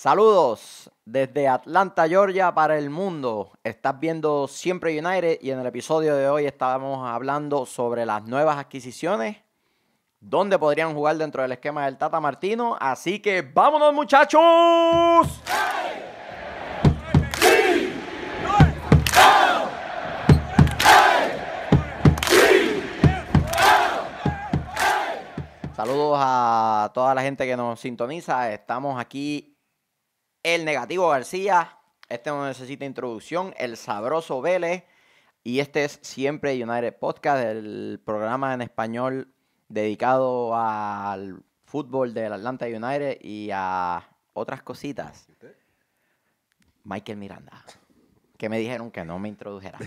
Saludos desde Atlanta, Georgia, para el mundo. Estás viendo Siempre United y en el episodio de hoy estábamos hablando sobre las nuevas adquisiciones, dónde podrían jugar dentro del esquema del Tata Martino. Así que vámonos muchachos. Saludos a toda la gente que nos sintoniza. Estamos aquí el negativo García. Este no necesita introducción. El sabroso Vélez. Y este es siempre United Podcast, el programa en español dedicado al fútbol del Atlanta United y a otras cositas. Michael Miranda, que me dijeron que no me introdujera.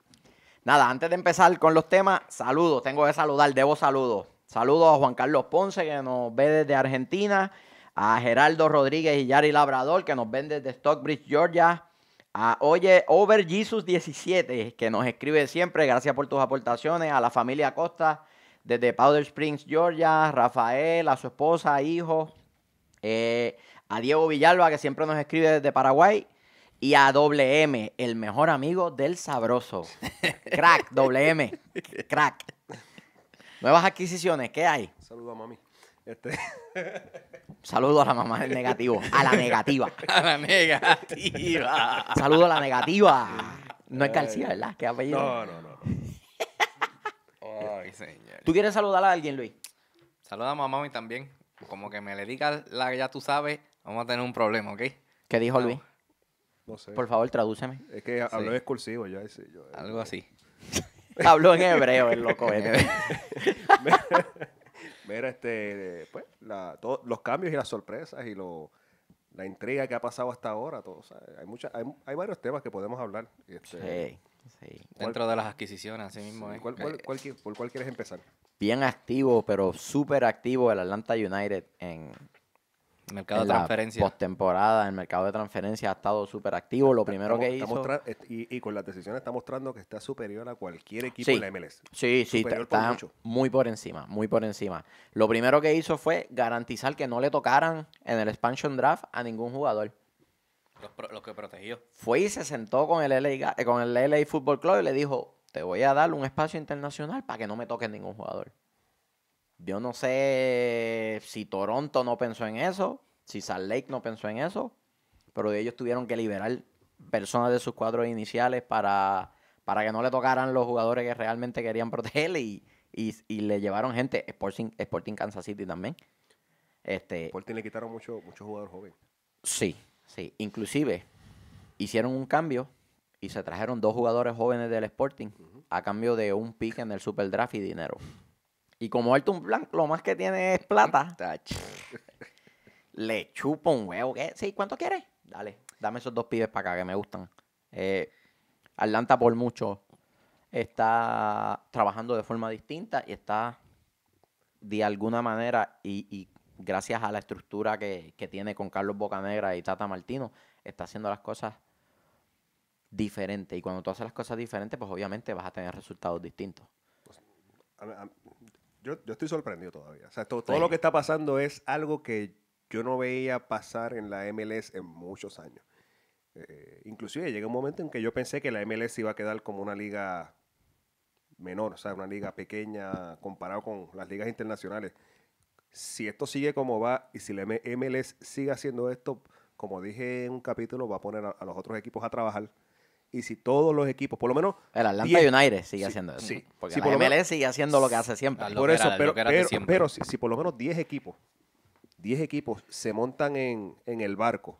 Nada, antes de empezar con los temas, saludos, tengo que saludar, debo saludos. Saludos a Juan Carlos Ponce, que nos ve desde Argentina a Geraldo Rodríguez y Yari Labrador, que nos vende desde Stockbridge, Georgia. A Oye, Over Jesus 17, que nos escribe siempre, gracias por tus aportaciones. A la familia Costa, desde Powder Springs, Georgia. Rafael, a su esposa, hijo. Eh, a Diego Villalba, que siempre nos escribe desde Paraguay. Y a WM, el mejor amigo del sabroso. Crack, WM, Crack. Nuevas adquisiciones, ¿qué hay? Saludos, mami. Este, Saludo a la mamá del negativo. A la negativa. a la negativa. Saludo a la negativa. No es García, ¿verdad? ¿Qué apellido? No, no, no. Ay, señor. ¿Tú quieres saludar a alguien, Luis? Saluda a mamá y también. Como que me le digas la que ya tú sabes, vamos a tener un problema, ¿ok? ¿Qué dijo Luis? No sé. Por favor, tradúceme. Es que habló en excursivo ya. Ese, yo, eh. Algo así. habló en hebreo el loco. Este. Ver este, pues, la, los cambios y las sorpresas y lo, la intriga que ha pasado hasta ahora. Todo, hay, mucha, hay, hay, varios temas que podemos hablar. Este, Dentro de las adquisiciones, así mismo. ¿eh? Eh, por cuál quieres empezar? Bien activo, pero súper activo el Atlanta United en, en de transferencia. Postemporada, el mercado de transferencia ha estado súper activo. Lo primero que hizo. Y, con las decisiones está mostrando que está superior a cualquier equipo sí, en la MLS. Sí, sí, está, muy por encima, muy por encima. Lo primero que hizo fue garantizar que no le tocaran en el expansion draft a ningún jugador. Los, que protegió. Fue y se sentó con el, LA, con el LA Football Club y le dijo: Te voy a dar un espacio internacional para que no me toque ningún jugador. Yo no sé si Toronto no pensó en eso, si Salt Lake no pensó en eso, pero ellos tuvieron que liberar personas de sus cuadros iniciales para, para que no le tocaran los jugadores que realmente querían protegerle y, le llevaron gente, Sporting, Sporting Kansas City también. Este, Sporting le quitaron muchos jugadores jóvenes. Sí, sí. Inclusive hicieron un cambio y se trajeron dos jugadores jóvenes del Sporting a cambio de un pick en el Super Draft y dinero. Y como Arthur Blanc lo más que tiene es plata, le chupa un huevo. ¿Sí? ¿Cuánto quieres? Dale, dame esos dos pibes para acá que me gustan. Eh, Atlanta por mucho está trabajando de forma distinta y está de alguna manera y, gracias a la estructura que, que, tiene con Carlos Bocanegra y Tata Martino, está haciendo las cosas diferentes. Y cuando tú haces las cosas diferentes, pues obviamente vas a tener resultados distintos. Pues, yo, estoy sorprendido todavía. todo lo que está pasando es algo que yo no veía pasar en la MLS en muchos años. Eh, inclusive llega un momento en que yo pensé que la MLS iba a quedar como una liga menor, o sea, una liga pequeña comparado con las ligas internacionales. Si esto sigue como va y si la MLS sigue haciendo esto, como dije en un capítulo, va a poner a los otros equipos a trabajar y si todos los equipos, por lo menos. El Atlanta United sigue haciendo eso. porque si MLS sigue haciendo lo que hace siempre. Ah, por eso, pero, si, por lo menos 10 equipos, 10 equipos se montan en, el barco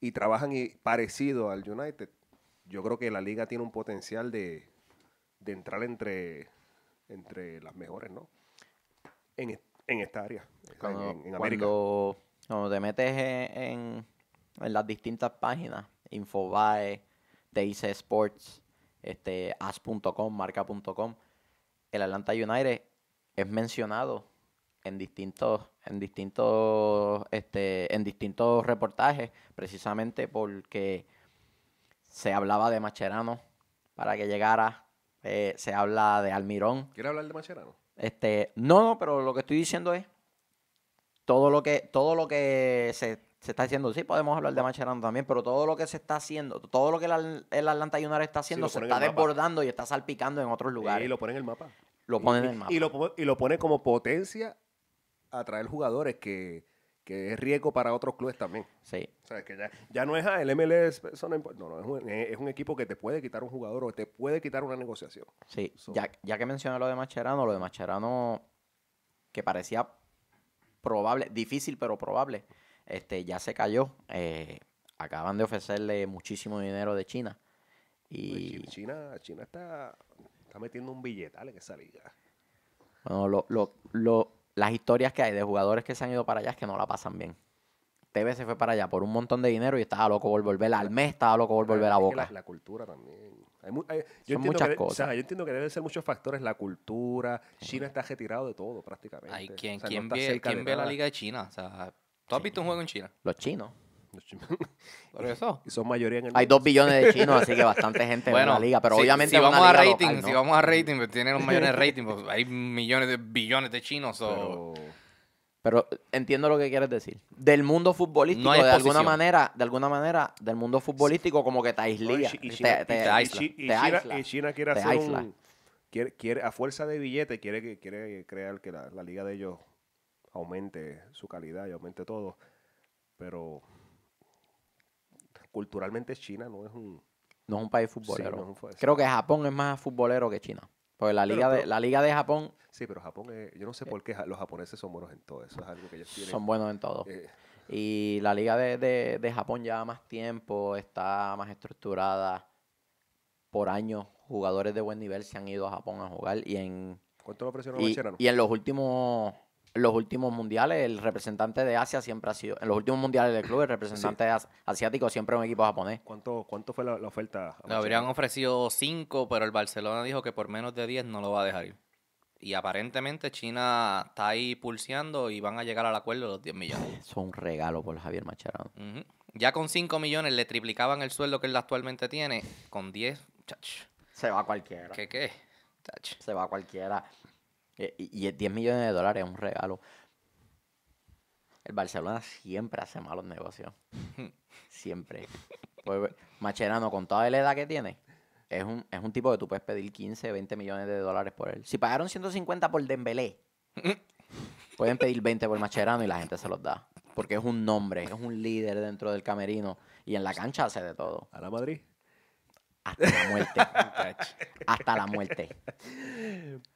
y trabajan parecido al United, yo creo que la liga tiene un potencial de, entrar entre, entre las mejores, ¿no? En, esta área, en, América. Cuando, te metes en, en las distintas páginas, Infobae, TIC Sports, este, as.com, marca.com, el Atlanta United es mencionado en distintos, en distintos, este, en distintos reportajes, precisamente porque se hablaba de Macherano para que llegara, eh, se habla de Almirón. ¿Quieres hablar de Macherano? Este, no, no, pero lo que estoy diciendo es todo lo que, todo lo que se se está diciendo, sí, podemos hablar de Macherano también, pero todo lo que se está haciendo, todo lo que el, Atlanta United está haciendo se está desbordando y está salpicando en otros lugares. y lo pone en el mapa. Lo ponen en el mapa. Y lo, pone como potencia a traer jugadores que, es riesgo para otros clubes también. Sí. O sea, que ya, no es ah, el MLS, no, no, es un, equipo que te puede quitar un jugador o te puede quitar una negociación. Sí, ya, ya que mencioné lo de Macherano, lo de Macherano que parecía probable, difícil pero probable este, ya se cayó. Eh, acaban de ofrecerle muchísimo dinero de China. Y China, China está, está metiendo un billete en esa liga. Bueno, lo, lo, las historias que hay de jugadores que se han ido para allá es que no la pasan bien. TV se fue para allá por un montón de dinero y estaba loco por volver al mes, estaba loco volver a Boca. La, cultura también. Hay Son muchas cosas. yo entiendo que deben ser muchos factores. La cultura, China está retirado de todo prácticamente. hay quien ve, ve la liga de China? ¿Tú has visto un juego en China? Los chinos. Los chinos. Por eso. Y son mayoría en el Hay dos billones de chinos, así que bastante gente en la liga. Pero obviamente. Si vamos, a rating, si vamos a rating, pues tienen un mayores rating, pues hay millones de billones de chinos. Pero... entiendo lo que quieres decir. Del mundo futbolístico, de alguna manera, de alguna manera, del mundo futbolístico, como que te aislía. te, China, quiere hacer un, a fuerza de billete, quiere, quiere crear que la liga de ellos aumente su calidad y aumente todo. Pero culturalmente China no es un... No es un país futbolero. Creo que Japón es más futbolero que China. Porque la liga, de, la liga de Japón... Sí, pero Japón es, Yo no sé eh. por qué los japoneses son buenos en todo. Eso es algo que ellos tienen. Son buenos en todo. Eh. y la liga de, Japón ya más tiempo, está más estructurada. Por años, jugadores de buen nivel se han ido a Japón a jugar. Y en. ¿Cuánto lo presionó y, y en los últimos los últimos mundiales, el representante de Asia siempre ha sido, en los últimos mundiales del club, el representante asiático siempre es un equipo japonés. ¿Cuánto, cuánto fue la, oferta? Le habrían ofrecido cinco, pero el Barcelona dijo que por menos de 10 no lo va a dejar ir. Y aparentemente China está ahí pulseando y van a llegar al acuerdo los 10 millones. Eso es un regalo por Javier Macharado. Ya con 5 millones le triplicaban el sueldo que él actualmente tiene. Con 10, chach. Se va cualquiera. ¿Qué qué? Se va cualquiera. Eh, y, 10 millones de dólares es un regalo. El Barcelona siempre hace malos negocios. siempre. Pues, pues, Macherano, con toda la edad que tiene, es un, tipo que tú puedes pedir 15, 20 millones de dólares por él. Si pagaron 150 por Dembélé, pueden pedir 20 por Macherano y la gente se los da. Porque es un nombre, es un líder dentro del camerino. Y en la cancha hace de todo. ¿A la Madrid? hasta la muerte. hasta la muerte.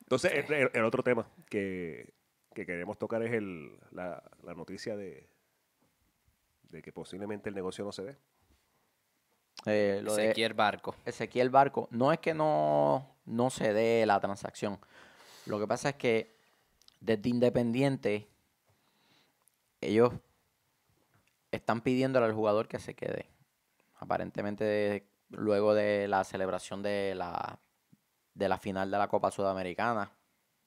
Entonces, el, otro tema que, queremos tocar es la, noticia de, de que posiblemente el negocio no se dé. Eh, lo Ezequiel Barco. Ezequiel Barco. No es que no, se dé la transacción. Lo que pasa es que desde Independiente, ellos están pidiéndole al jugador que se quede. Aparentemente luego de la celebración de la, de la final de la Copa Sudamericana.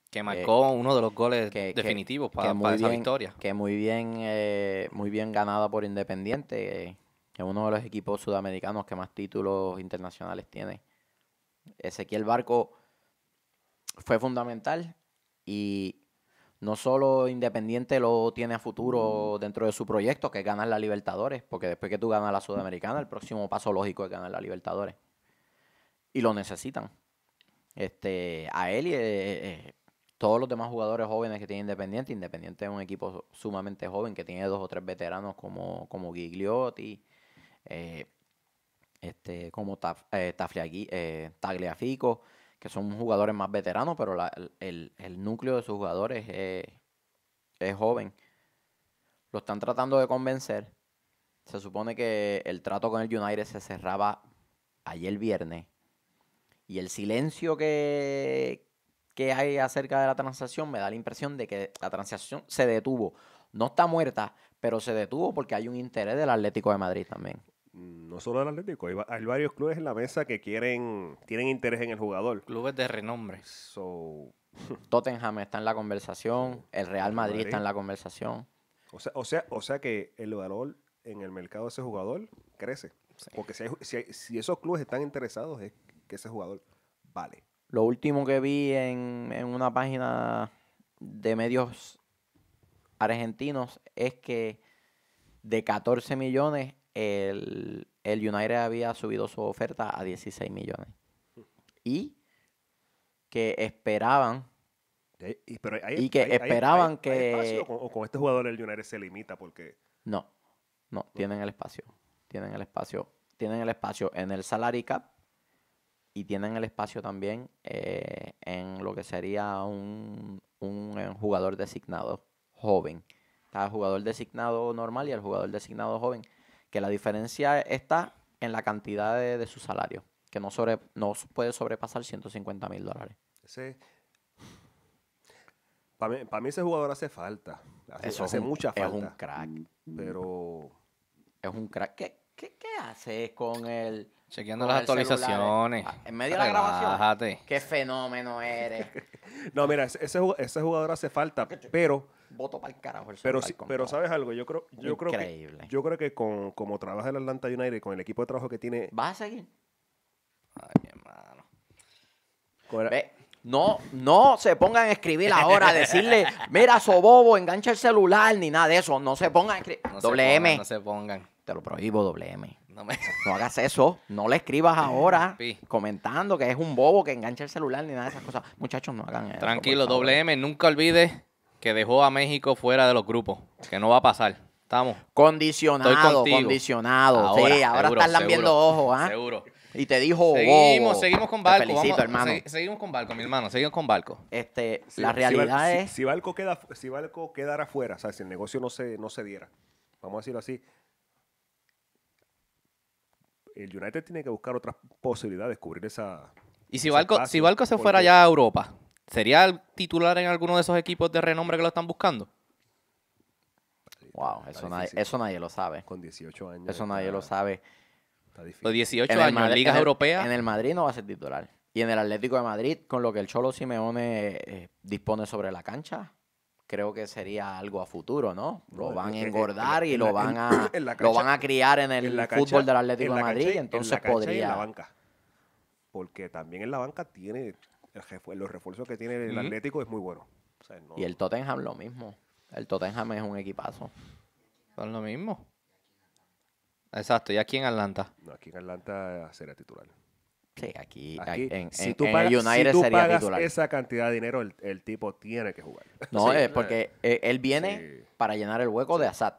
Que marcó uno de los goles definitivos para, esa victoria. Que muy bien, eh, muy bien ganada por Independiente, que es uno de los equipos sudamericanos que más títulos internacionales tiene. Ezequiel Barco fue fundamental y, no solo Independiente lo tiene a futuro mm. dentro de su proyecto, que es ganar la Libertadores, porque después que tú ganas la Sudamericana, el próximo paso lógico es ganar la Libertadores. Y lo necesitan. Este, a él y a eh, eh, eh, todos los demás jugadores jóvenes que tiene Independiente. Independiente es un equipo sumamente joven que tiene dos o tres veteranos como, como Gigliotti, este, como Taf, eh, Tagliafico que son jugadores más veteranos, pero el, núcleo de sus jugadores es, joven. Lo están tratando de convencer. Se supone que el trato con el United se cerraba ayer viernes. Y el silencio que, que hay acerca de la transacción me da la impresión de que la transacción se detuvo. No está muerta, pero se detuvo porque hay un interés del Atlético de Madrid también no solo el Atlético, hay, varios clubes en la mesa que quieren, tienen interés en el jugador. Clubes de renombre. So, Tottenham está en la conversación, el Real Madrid, está en la conversación. O sea, o sea, o sea que el valor en el mercado de ese jugador crece. Porque si, esos clubes están interesados es que ese jugador vale. Lo último que vi en, en una página de medios argentinos es que de 14 millones el, el United había subido su oferta a 16 millones. Y que esperaban y, que esperaban que... o, con, este jugador el United se limita porque... No, no, tienen el espacio. Tienen el espacio. Tienen el espacio en el salary cap y tienen el espacio también eh, en lo que sería un, un, un eh, jugador designado joven. Está el jugador designado normal y el jugador designado joven que la diferencia está en la cantidad de, su salario, que no, sobre, no puede sobrepasar 150 mil dólares. Para mí, ese jugador hace falta. Hace, mucha falta. Es un crack. Pero. Es un crack. ¿Qué, qué haces con el Chequeando las eh. actualizaciones. Ah, en medio de la grabación. Qué fenómeno eres. no, mira, ese, ese jugador hace falta, pero. Voto para el carajo. pero, pero sabes algo, yo creo, yo creo que, yo creo que con, como trabaja el Atlanta United, con el equipo de trabajo que tiene. ¿Vas a seguir? Ay, mi hermano. no, no se pongan a escribir ahora, a decirle, mira, sobobo, engancha el celular, ni nada de eso. No se pongan a escribir. WM. No se pongan. Te lo prohíbo, doble M. No, hagas eso. No le escribas ahora comentando que es un bobo que engancha el celular ni nada de esas cosas. Muchachos, no hagan eso. Tranquilo, doble nunca olvides que dejó a México fuera de los grupos. Que no va a pasar. Estamos. Condicionado, condicionado. sí, ahora estás lambiendo ojos, ¿ah? Seguro. Y te dijo. Seguimos, seguimos con Balco hermano. seguimos con Balco mi hermano. Seguimos con Balco. Este, la realidad es. Si, queda, si Barco quedara fuera, o sea, si el negocio no se, no se diera, vamos a decirlo así, el United tiene que buscar otras posibilidades, cubrir esa. Y si Balco, si se fuera ya a Europa, ¿sería el titular en alguno de esos equipos de renombre que lo están buscando? Wow, eso nadie, lo sabe. Con 18 años. Eso nadie lo sabe. Está difícil. Los 18 años en ligas europeas. En el Madrid no va a ser titular. Y en el Atlético de Madrid, con lo que el Cholo Simeone eh, dispone sobre la cancha, creo que sería algo a futuro, ¿no? Lo van a eh, eh, engordar y lo van a, lo van a criar en el fútbol del Atlético de Madrid, y entonces podría... la banca. Porque también en la banca tiene, los refuerzos que tiene el Atlético es muy bueno. Y el Tottenham lo mismo. El Tottenham es un equipazo. Son lo mismo. Exacto, y aquí en Atlanta. No, aquí en Atlanta será titular. Sí, aquí, en, si tú pagas, United sería esa cantidad de dinero, el, tipo tiene que jugar. No, es porque e, él viene para llenar el hueco de Assad.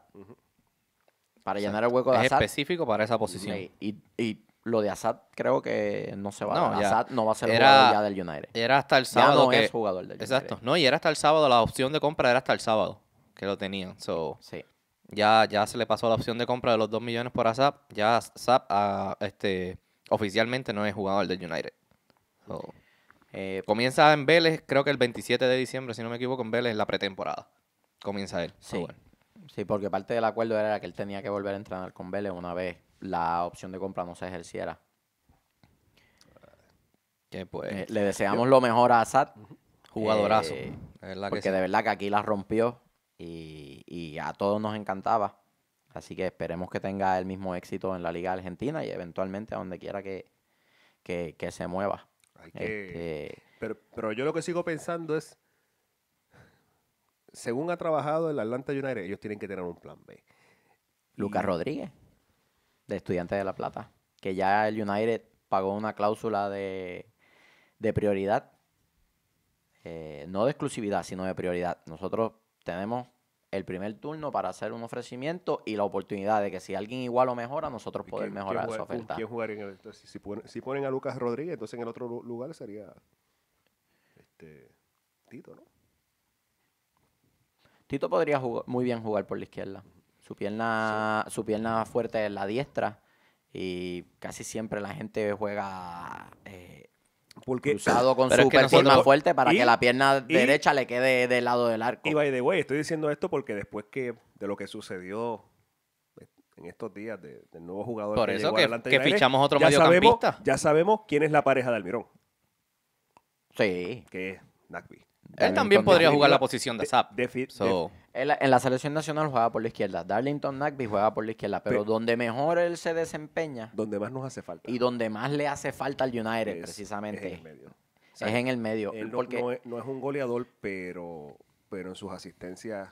Para llenar el hueco de es específico para esa posición. Y, lo de Assad creo que no se va no, Assad no va a ser jugador ya del United. Era hasta el sábado. no es jugador del United. Exacto. No, y era hasta el sábado. La opción de compra era hasta el sábado que lo tenían. sí. Ya, ya se le pasó la opción de compra de los 2 millones por Assad. Ya Assad a, ah, este Oficialmente no es jugador del United. Eh, comienza en Vélez, creo que el 27 de diciembre, si no me equivoco, en Vélez, la pretemporada. Comienza él. Sí. porque parte del acuerdo era que él tenía que volver a entrenar con Vélez una vez la opción de compra no se ejerciera. Pues, eh, le deseamos lo mejor a Assad. Jugadorazo. Eh, porque de verdad que aquí la rompió y a todos nos encantaba. Así que esperemos que tenga el mismo éxito en la Liga Argentina y eventualmente a donde quiera que, se mueva. Este, pero, yo lo que sigo pensando es, según ha trabajado el Atlanta United, ellos tienen que tener un plan B. Lucas Rodríguez, de Estudiantes de La Plata, que ya el United pagó una cláusula de, de prioridad, eh, no de exclusividad, sino de prioridad. Nosotros tenemos el primer turno para hacer un ofrecimiento y la oportunidad de que si alguien igual o mejora, nosotros podemos mejorar su oferta. si, ponen, a Lucas Rodríguez, entonces en el otro lugar sería este, Tito, ¿no? Tito podría muy bien jugar por la izquierda. Su pierna, su pierna fuerte es la diestra y casi siempre la gente juega eh, porque, con su perfil más fuerte para que la pierna derecha le quede del lado del arco. Y by the way, estoy diciendo esto porque después que de lo que sucedió eh, en estos días de- del nuevo jugador Por que- que fichamos otro ya mediocampista. sabemos- ya sabemos quién es la pareja de Almirón, sí. que es Él también podría jugar la posición de Zap. So, en la, selección nacional juega por la izquierda. Darlington Nagby juega por la izquierda. Pero, donde mejor él se desempeña. Donde más nos hace falta. Y donde más le hace falta al United, precisamente. Es en el medio. es en el medio. no, porque, no, es, un goleador, pero, pero en sus asistencias.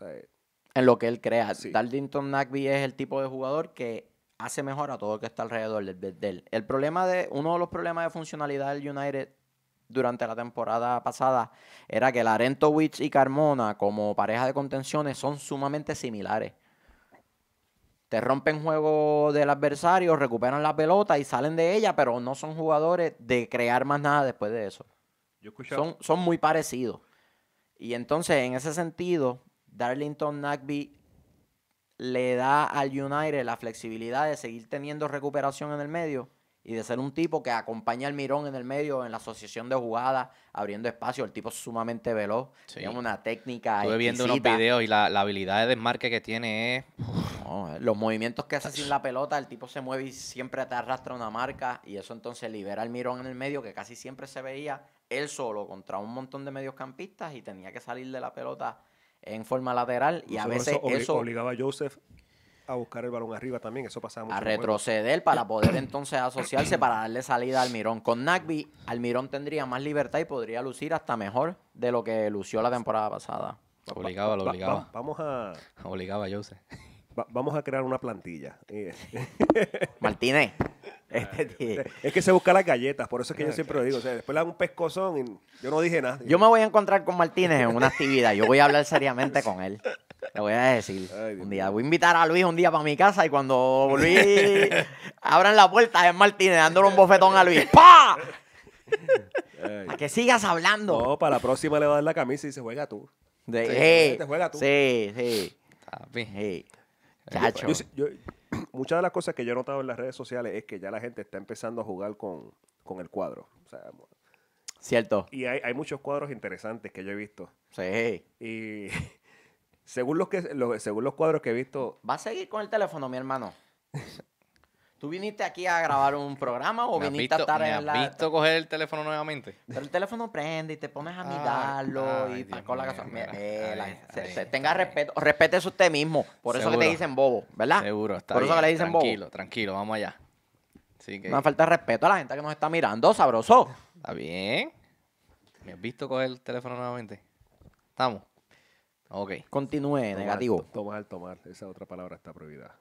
Eh, en lo que él crea. Darlington Nagby es el tipo de jugador que hace mejor a todo lo que está alrededor de él. El problema de, uno de los problemas de funcionalidad del United durante la temporada pasada era que Larentowicz y Carmona como pareja de contenciones son sumamente similares. Te rompen juego del adversario, recuperan la pelota y salen de ella, pero no son jugadores de crear más nada después de eso. son, son muy parecidos. Y entonces, en ese sentido, Darlington Nagby le da al United la flexibilidad de seguir teniendo recuperación en el medio y de ser un tipo que acompaña al Mirón en el medio, en la asociación de jugadas, abriendo espacio. El tipo es sumamente veloz, tiene una técnica. Estuve viendo unos videos y la, habilidad de desmarque que tiene es. Eh, los movimientos que hace sin la pelota, el tipo se mueve y siempre te arrastra una marca, y eso entonces libera al Mirón en el medio, que casi siempre se veía él solo contra un montón de mediocampistas y tenía que salir de la pelota en forma lateral y a veces eso, eso obligaba a Joseph a buscar el balón arriba también, eso pasaba mucho. A retroceder para poder entonces asociarse para darle salida al Mirón. Con Nagby, Almirón tendría más libertad y podría lucir hasta mejor de lo que lució la temporada pasada. Obligaba, lo obligaba. vamos a. Obligaba yo sé. vamos a crear una plantilla. Eh, Martínez. Este es que se busca las galletas, por eso es que yo siempre lo digo. después le hago un pescozón y yo no dije nada. Yo me voy a encontrar con Martínez en una actividad. Yo voy a hablar seriamente con él. Te voy a decir. un día voy a invitar a Luis un día para mi casa y cuando Luis abran la puerta es Martínez dándole un bofetón a Luis. pa A que sigas hablando. No, para la próxima le va a dar la camisa y se juega tú. De, sí, te juega tú. Sí, sí. muchas de las cosas que yo he notado en las redes sociales es que ya la gente está empezando a jugar con, el cuadro. Cierto. Y hay, hay, muchos cuadros interesantes que yo he visto. Sí. Y Según los, que, según los cuadros que he visto. ¿Va a seguir con el teléfono, mi hermano? ¿Tú viniste aquí a grabar un programa o viniste a estar en la... la. ¿Has visto coger el teléfono nuevamente? Pero el teléfono prende y te pones a mirarlo y con la casa. tenga respeto. Respete usted mismo. Por eso que te dicen bobo, ¿verdad? Seguro, está Por eso que le dicen bobo. Tranquilo, tranquilo, vamos allá. sí que... falta respeto a la gente que nos está mirando, sabroso. Está bien. ¿Me has visto coger el teléfono nuevamente? Estamos. Continúe, negativo. Tomar, tomar. Esa otra palabra está prohibida.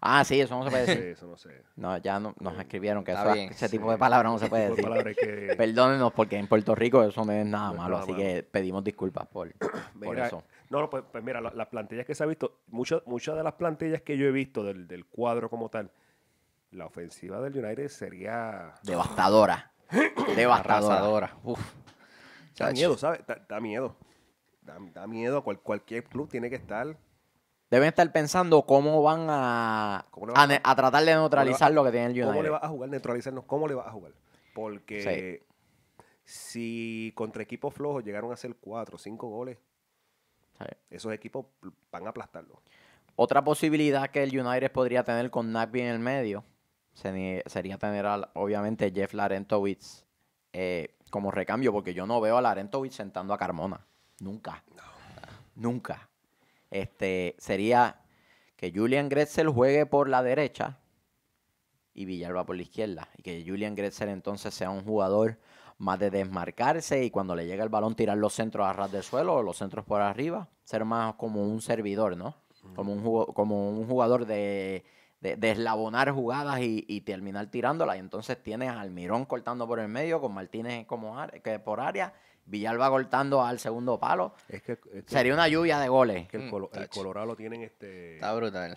Ah, sí, eso no se puede decir. Sí, eso no sé. No, ya no, nos eh, escribieron que eso, ese tipo de palabras no se puede decir. Perdónenos porque en Puerto Rico eso no es nada malo, así que pedimos disculpas por, eso. No, pues, pues mira, las plantillas que se ha visto, muchas, muchas de las plantillas que yo he visto del, cuadro como tal, la ofensiva del United sería... Devastadora. devastadora. Uf. Da miedo, ¿sabes? da miedo. Da, miedo, cual, cualquier club tiene que estar. Deben estar pensando cómo van a, a, tratar de neutralizar lo que tiene el United. ¿Cómo le vas a jugar? Neutralizarnos, ¿cómo le va a jugar? Porque si contra equipos flojos llegaron a hacer cuatro o cinco goles, esos equipos van a aplastarlo. Otra posibilidad que el United podría tener con Nagby en el medio sería tener, obviamente, Jeff Larentowicz eh, como recambio, porque yo no veo a Larentowicz sentando a Carmona. Nunca. Nunca. Este, sería que Julian Gretzel juegue por la derecha y Villalba por la izquierda. Y que Julian Gretzel entonces sea un jugador más de desmarcarse y cuando le llega el balón tirar los centros a ras del suelo o los centros por arriba. Ser más como un servidor, ¿no? Como un, como un jugador de, de, eslabonar jugadas y, terminar tirándolas. Y entonces tienes almirón cortando por el medio con Martínez como que por área Villalba cortando al segundo palo. Sería una lluvia de goles. el, mm, Colorado lo tienen este. Está brutal.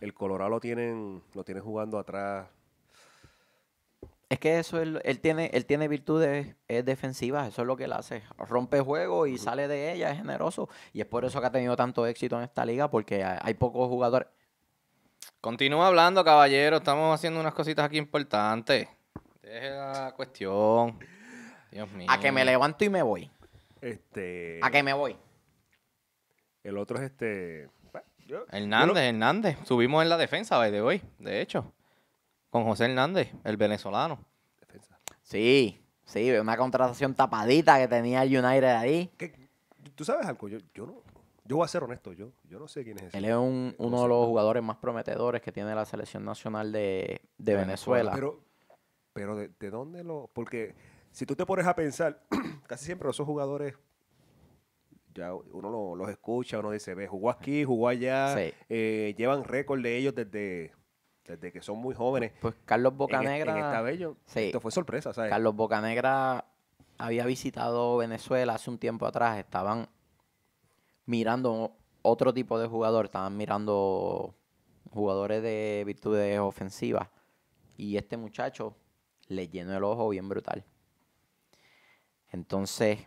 El Colorado lo tienen, lo tienen jugando atrás. Es que eso él, tiene, él tiene virtudes defensivas, eso es lo que él hace. Rompe juego y sale de ella, es generoso. Y es por eso que ha tenido tanto éxito en esta liga, porque hay pocos jugadores. Continúa hablando, caballero. Estamos haciendo unas cositas aquí importantes. Deje la cuestión. A que me levanto y me voy. Este, a que me voy. El otro es este. Hernández, Hernández. Subimos en la defensa de hoy, de hecho. Con José Hernández, el venezolano. Sí, sí, una contratación tapadita que tenía el United ahí. ¿Tú sabes algo? Yo, yo, no, voy a ser honesto, yo, no sé quién es ese. Él es uno de los jugadores más prometedores que tiene la selección nacional de, Venezuela. Pero, pero ¿de dónde lo...? Porque si tú te pones a pensar, casi siempre esos jugadores, ya uno los escucha, uno dice, ve, jugó aquí, jugó allá, eh, llevan récord de ellos desde, que son muy jóvenes. Pues Carlos e-, Bocanegra. En, esto fue sorpresa, ¿sabes? Carlos Bocanegra había visitado Venezuela hace un tiempo atrás, estaban mirando otro tipo de jugador, estaban mirando jugadores de virtudes ofensivas. Y este muchacho le llenó el ojo bien brutal. Entonces,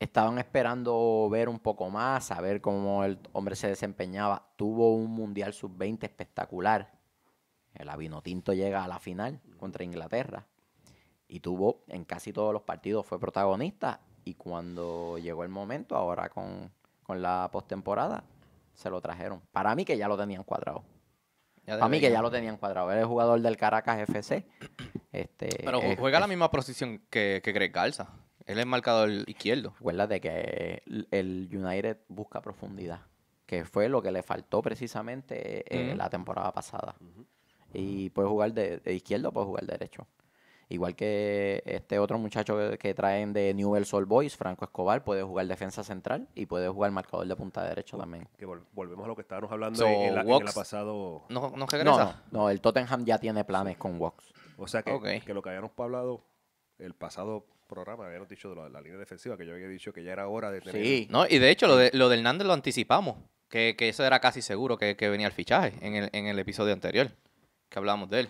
estaban esperando ver un poco más, a ver cómo el hombre se desempeñaba. Tuvo un Mundial sub-20 espectacular. El tinto llega a la final contra Inglaterra y tuvo en casi todos los partidos, fue protagonista y cuando llegó el momento, ahora con, con la postemporada, se lo trajeron. Para mí que ya lo tenían cuadrado. Para mí que ya lo tenían cuadrado. Él es jugador del Caracas FC. Este, Pero juega la misma posición que, que Greg Garza. Él es marcador izquierdo. de que el United busca profundidad, que fue lo que le faltó precisamente eh, la temporada pasada. Y puede jugar de, de, izquierdo, puede jugar derecho. Igual que este otro muchacho que, traen de Newell's Sol Boys, Franco Escobar, puede jugar defensa central y puede jugar marcador de punta derecha también. volvemos a lo que estábamos hablando en, pasado. ¿No, no el Tottenham ya tiene planes con Wox. O sea que, lo que habíamos hablado el pasado programa habíamos dicho de la, línea defensiva, que yo había dicho que ya era hora de tener... Sí, no, y de hecho lo de, lo Hernández lo anticipamos, que, eso era casi seguro que, que venía el fichaje en el, en el episodio anterior, que hablábamos de él.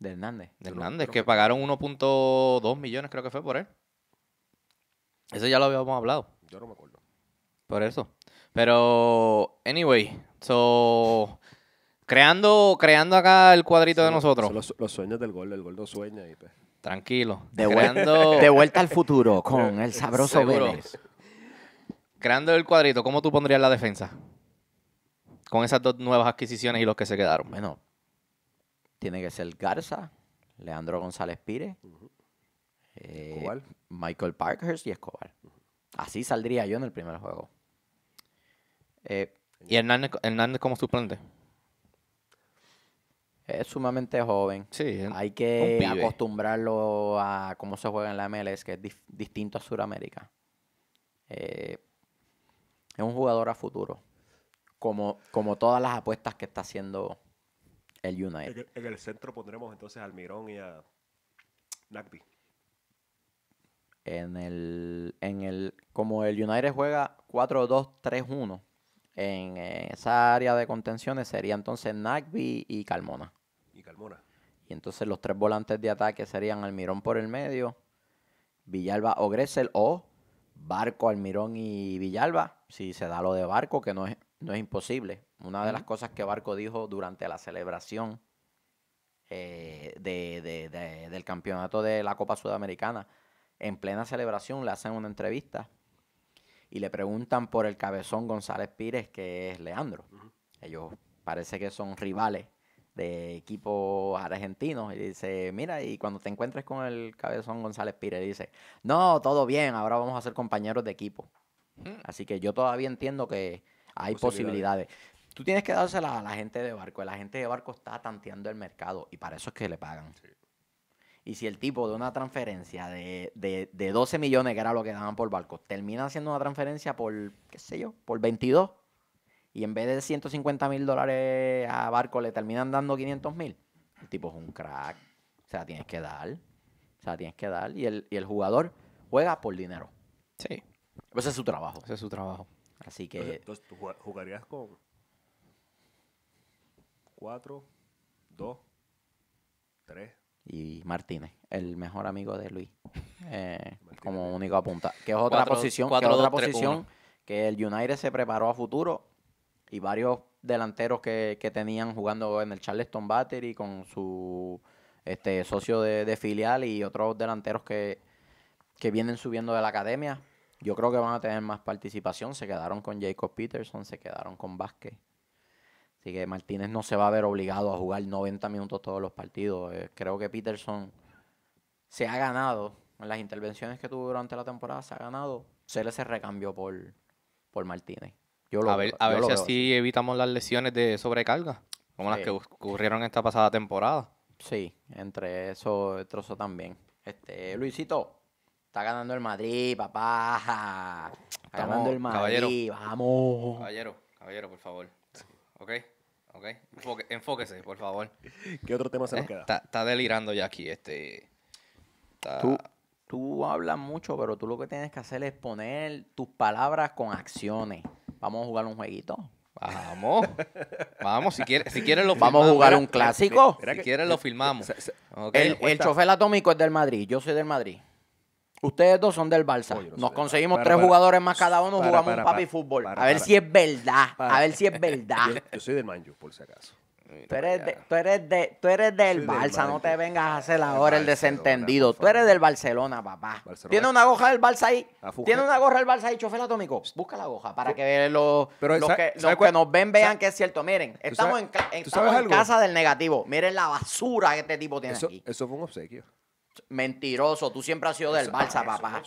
De Hernández. De Hernández, que pagaron 1.2 millones, creo que fue por él. Eso ya lo habíamos hablado. Yo no me acuerdo. Por eso. Pero, anyway, so. Creando, creando acá el cuadrito de nosotros. los, sueños del gol, el gordo sueña y pues. Tranquilo. De, de vuelta al futuro con el sabroso Vélez. Creando el cuadrito, ¿cómo tú pondrías la defensa? Con esas dos nuevas adquisiciones y los que se quedaron. Bueno, tiene que ser Garza, Leandro González Pires, eh, Michael Parkhurst y Escobar. Así saldría yo en el primer juego. ¿Y eh, Hernández, como suplente? Es sumamente joven. Hay que acostumbrarlo a cómo se juega en la MLS, que es distinto a Sudamérica. Eh, es un jugador a futuro. Como, como todas las apuestas que está haciendo el United. En, el centro pondremos entonces a Almirón y a Nagby. En el, en el, como el United juega 4-2-3-1, en esa área de contenciones sería entonces Nagby y Calmona. Y Calmona. Y entonces los tres volantes de ataque serían Almirón por el medio, Villalba o Gressel o Barco, Almirón y Villalba, si se da lo de Barco, que no es, no es imposible. Una de las cosas que Barco dijo durante la celebración eh, del campeonato de la Copa Sudamericana, en plena celebración le hacen una entrevista y le preguntan por el cabezón González Pires, que es Leandro. Ellos parece que son rivales de equipos argentinos. Y dice, mira, y cuando te encuentres con el cabezón González Pires, dice, no, todo bien, ahora vamos a ser compañeros de equipo. Así que yo todavía entiendo que hay posibilidades. Tú tienes que dársela a la gente de barco. La gente de barco está tanteando el mercado y para eso es que le pagan. Y si el tipo de una transferencia de, 12 millones, que era lo que daban por barco, termina haciendo una transferencia por, qué sé yo, por 22, y en vez de 150 mil dólares a barco le terminan dando 500 mil, el tipo es un crack. O sea, tienes que dar. O sea, tienes que dar. Y el, y el jugador juega por dinero. Sí. Ese es su trabajo. Ese es su trabajo. Así que. Entonces, ¿tú jugarías con, Cuatro, dos, tres. Y Martínez, el mejor amigo de Luis, eh, como único apunta. Que es otra posición, que, otra posición que el United se preparó a futuro y varios delanteros que, tenían jugando en el Charleston Battery con su este socio de, filial y otros delanteros que, que vienen subiendo de la academia. Yo creo que van a tener más participación. Se quedaron con Jacob Peterson, se quedaron con Vázquez. Así que Martínez no se va a ver obligado a jugar 90 minutos todos los partidos. Eh, creo que Peterson se ha ganado, en las intervenciones que tuvo durante la temporada, se ha ganado. Se le se recambió por, por Martínez. Yo lo, a ver, a si así evitamos las lesiones de sobrecarga, como las que ocurrieron esta pasada temporada. Sí, entre eso, entre también. Este, Luisito, está ganando el Madrid, papá. Está ganando el Madrid, vamos. Caballero, caballero, por favor. Ok, ok. enfóquese, por favor. ¿Qué otro tema se nos eh, queda? Está, delirando ya aquí. Este, Tú, tú hablas mucho, pero tú lo que tienes que hacer es poner tus palabras con acciones. Vamos a jugar un jueguito. Vamos. Vamos, si quieres si lo filmamos. Vamos a jugar un clásico. si quieres lo filmamos. El, el chofer atómico es del Madrid. Yo soy del Madrid. Ustedes dos son del Barça. Nos conseguimos tres jugadores más cada uno, jugamos un papi fútbol. a ver si es verdad. A ver si es verdad. Yo, soy del Manju, por si acaso. tú, eres tú, eres del Barça, no te vengas a hacer ahora el, desentendido. Tú eres del Barcelona, papá. Tiene una goja del Barça ahí. Tiene una gorra del Barça ahí, chofer atómico. Busca la goja para que los, que, nos ven vean que es cierto. Miren, estamos en, casa del negativo. Miren la basura que este tipo tiene aquí. Eso fue un obsequio. Mentiroso, tú siempre has sido del balsa papá.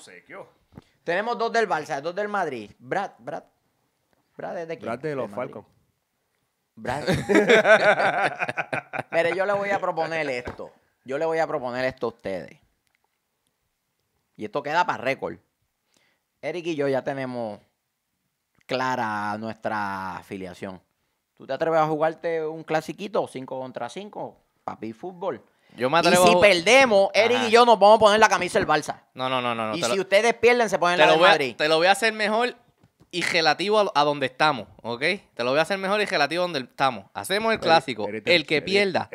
Tenemos dos del balsa, dos del Madrid. Brad, Brad. Brad de de los Falcons. Brad. Pero yo le voy a proponer esto. Yo le voy a proponer esto a ustedes. Y esto queda para récord. Eric y yo ya tenemos clara nuestra afiliación. ¿Tú te atreves a jugarte un clasiquito 5 contra 5? Papi fútbol si perdemos, Eric y yo nos vamos a poner la camisa del balsa. No, no, no, no. y si ustedes pierden, se ponen la la del Te lo voy a hacer mejor y relativo a, donde estamos, ¿ok? Te lo voy a hacer mejor y relativo a donde estamos. Hacemos el clásico. el que pierda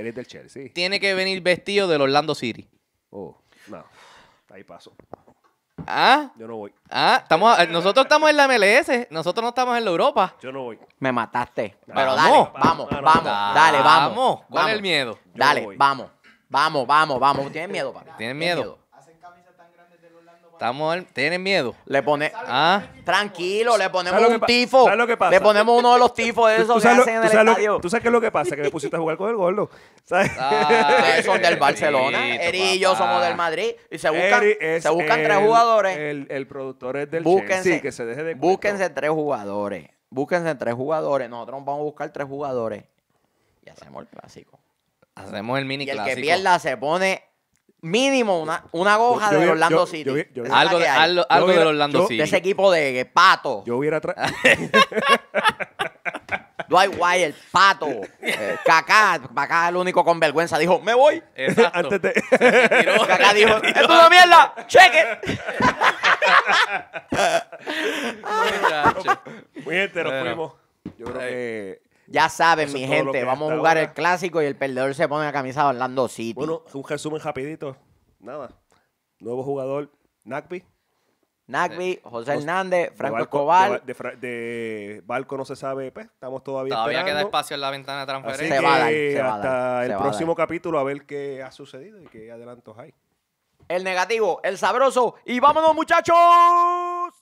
tiene que venir vestido del Orlando City. Oh, no. Ahí paso. ¿Ah? Yo no voy. Ah, estamos, nosotros estamos en la MLS. Nosotros no estamos en la Europa. Yo no voy. Me mataste. Pero dale, vamos, vamos, dale, vamos. vamos. el miedo? dale, vamos. Vamos, vamos, vamos. Tienen miedo, papi. Tienen miedo. Estamos, tienen miedo. Le pone, ah, tranquilo, le ponemos un tifo. ¿Sabes lo que pasa? Le ponemos uno de los tifos de esos que hacen en el estadio. ¿Tú sabes qué es lo que pasa? Que me pusiste a jugar con el gordo. ¿Sabes? Ah, son del Barcelona. Eri y yo somos del Madrid. Y se buscan, se buscan tres jugadores. El, productor es del Chelsea, que se deje de Búsquense tres jugadores. Búsquense tres jugadores. Nosotros vamos a buscar tres jugadores. Y hacemos el clásico. Hacemos el mini y el que pierda se pone mínimo una, una goja de Orlando City. Algo, de, algo, Orlando City. De ese equipo de, pato. Yo hubiera traído. Dwight hay pato. el eh, Kaká, Cacá. el único con vergüenza. Dijo, me voy. Exacto. dijo, esto es una mierda. Cheque. Muy entero fuimos. Yo creo que ya saben, mi gente, vamos a jugar el clásico y el perdedor se pone la camisa de Orlando City. Bueno, un resumen rapidito. Nada. Nuevo jugador, Nagby. Nagby, José Hernández, Franco de Escobar. De, Balco no se sabe, pues estamos todavía Todavía queda espacio en la ventana de transferencia. hasta el próximo capítulo a ver qué ha sucedido y qué adelantos hay. El negativo, el sabroso y vámonos muchachos.